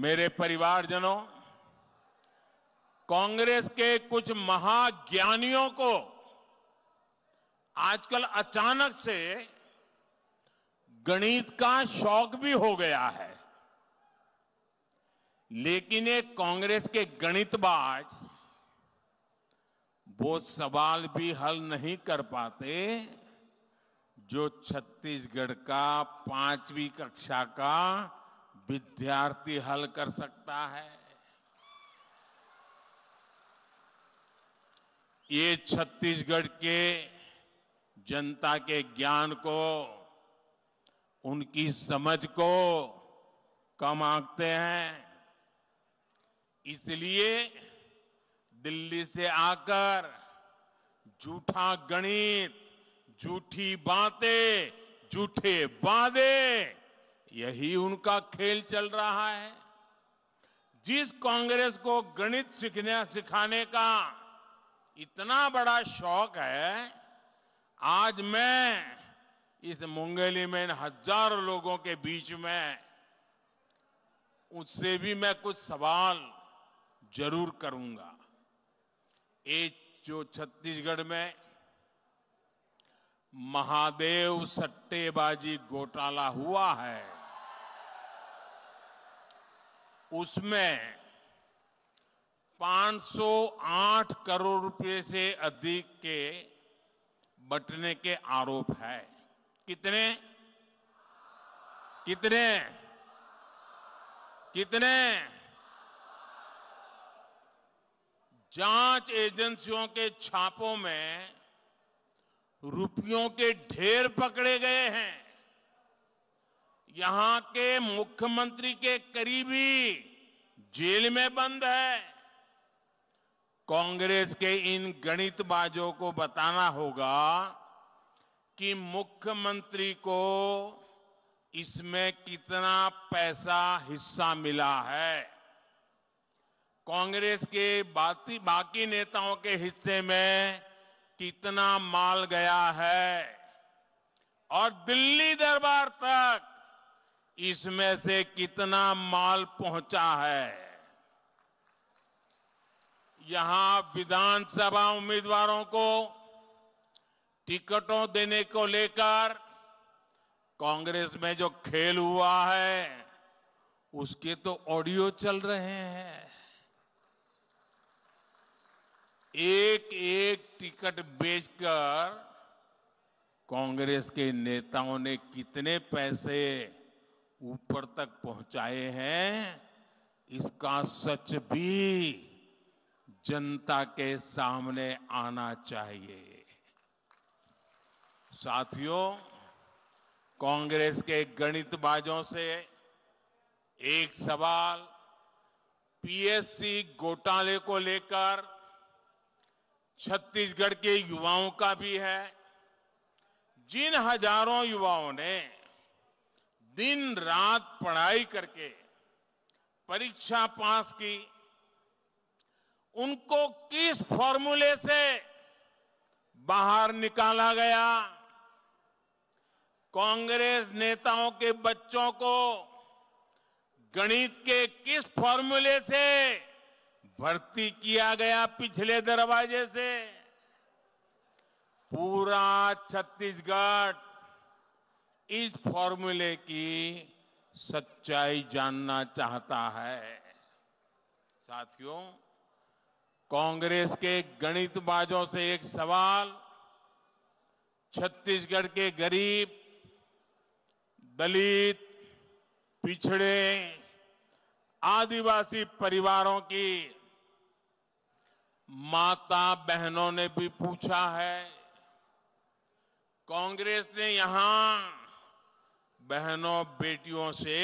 मेरे परिवारजनों कांग्रेस के कुछ महाज्ञानियों को आजकल अचानक से गणित का शौक भी हो गया है लेकिन ये कांग्रेस के गणितबाज वो सवाल भी हल नहीं कर पाते जो छत्तीसगढ़ का पांचवी कक्षा का विद्यार्थी हल कर सकता है ये छत्तीसगढ़ के जनता के ज्ञान को उनकी समझ को कम आंकते हैं इसलिए दिल्ली से आकर झूठा गणित झूठी बातें झूठे वादे यही उनका खेल चल रहा है जिस कांग्रेस को गणित सीखने सिखाने का इतना बड़ा शौक है आज मैं इस मुंगेली में इन हजारों लोगों के बीच में उससे भी मैं कुछ सवाल जरूर करूंगा एक जो छत्तीसगढ़ में महादेव सट्टेबाजी घोटाला हुआ है उसमें 508 करोड़ रुपए से अधिक के बटने के आरोप है कितने कितने कितने जांच एजेंसियों के छापों में रुपयों के ढेर पकड़े गए हैं यहां के मुख्यमंत्री के करीबी जेल में बंद है कांग्रेस के इन गणितबाजों को बताना होगा कि मुख्यमंत्री को इसमें कितना पैसा हिस्सा मिला है कांग्रेस के बाकी बाकी नेताओं के हिस्से में कितना माल गया है और दिल्ली दरबार तक इसमें से कितना माल पहुंचा है यहां विधानसभा उम्मीदवारों को टिकटों देने को लेकर कांग्रेस में जो खेल हुआ है उसके तो ऑडियो चल रहे हैं एक एक टिकट बेचकर कांग्रेस के नेताओं ने कितने पैसे ऊपर तक पहुंचाए हैं इसका सच भी जनता के सामने आना चाहिए साथियों कांग्रेस के गणितबाजों से एक सवाल पीएससी घोटाले को लेकर छत्तीसगढ़ के युवाओं का भी है जिन हजारों युवाओं ने दिन रात पढ़ाई करके परीक्षा पास की उनको किस फॉर्मूले से बाहर निकाला गया कांग्रेस नेताओं के बच्चों को गणित के किस फॉर्मूले से भर्ती किया गया पिछले दरवाजे से पूरा छत्तीसगढ़ इस फॉर्मूले की सच्चाई जानना चाहता है साथियों कांग्रेस के गणितबाजों से एक सवाल छत्तीसगढ़ के गरीब दलित पिछड़े आदिवासी परिवारों की माता बहनों ने भी पूछा है कांग्रेस ने यहां बहनों बेटियों से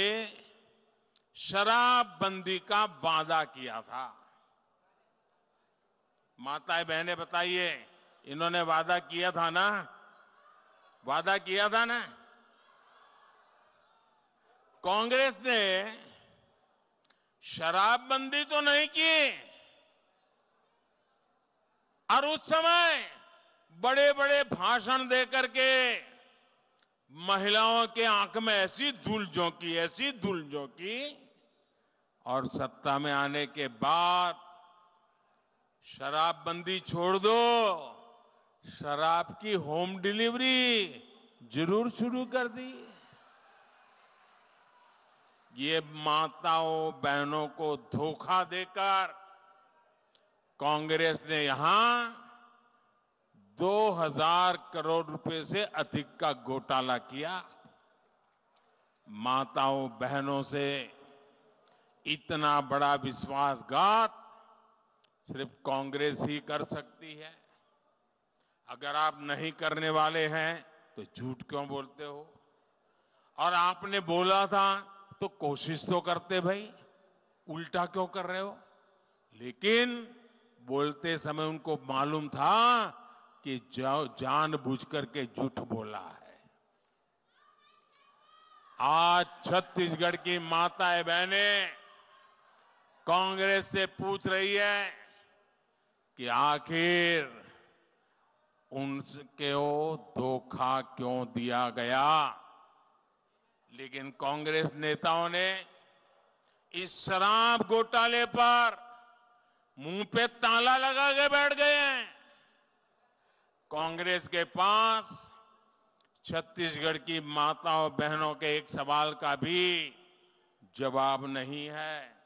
शराबबंदी का वादा किया था माताएं बहनें बताइए इन्होंने वादा किया था ना वादा किया था ना कांग्रेस ने शराबबंदी तो नहीं की और उस समय बड़े बड़े भाषण देकर के महिलाओं के आंख में ऐसी धूल झोंकी ऐसी धूल झोंकी और सत्ता में आने के बाद शराबबंदी छोड़ दो शराब की होम डिलीवरी जरूर शुरू कर दी ये माताओं बहनों को धोखा देकर कांग्रेस ने यहां 2000 करोड़ रुपए से अधिक का घोटाला किया माताओं बहनों से इतना बड़ा विश्वासघात सिर्फ कांग्रेस ही कर सकती है अगर आप नहीं करने वाले हैं तो झूठ क्यों बोलते हो और आपने बोला था तो कोशिश तो करते भाई उल्टा क्यों कर रहे हो लेकिन बोलते समय उनको मालूम था कि जान बुझ करके झूठ बोला है आज छत्तीसगढ़ की माताएं बहनें कांग्रेस से पूछ रही है कि आखिर उनके धोखा क्यों दिया गया लेकिन कांग्रेस नेताओं ने इस शराब घोटाले पर मुंह पे ताला लगा के बैठ गए हैं कांग्रेस के पास छत्तीसगढ़ की माताओं बहनों के एक सवाल का भी जवाब नहीं है